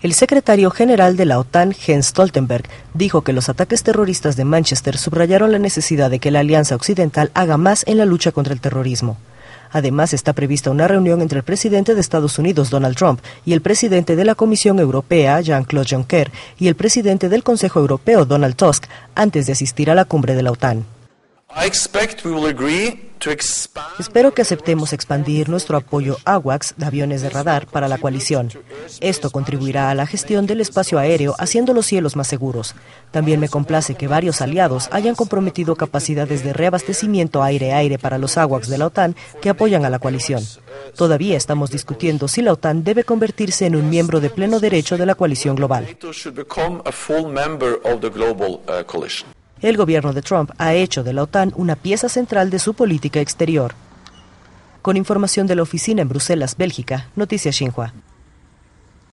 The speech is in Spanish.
El secretario general de la OTAN, Jens Stoltenberg, dijo que los ataques terroristas de Manchester subrayaron la necesidad de que la Alianza Occidental haga más en la lucha contra el terrorismo. Además, está prevista una reunión entre el presidente de Estados Unidos, Donald Trump, y el presidente de la Comisión Europea, Jean-Claude Juncker, y el presidente del Consejo Europeo, Donald Tusk, antes de asistir a la cumbre de la OTAN. Espero que aceptemos expandir nuestro apoyo AWACS de aviones de radar para la coalición. Esto contribuirá a la gestión del espacio aéreo haciendo los cielos más seguros. También me complace que varios aliados hayan comprometido capacidades de reabastecimiento aire-aire para los AWACS de la OTAN que apoyan a la coalición. Todavía estamos discutiendo si la OTAN debe convertirse en un miembro de pleno derecho de la coalición global el gobierno de Trump ha hecho de la OTAN una pieza central de su política exterior. Con información de la oficina en Bruselas, Bélgica, Noticias Xinhua.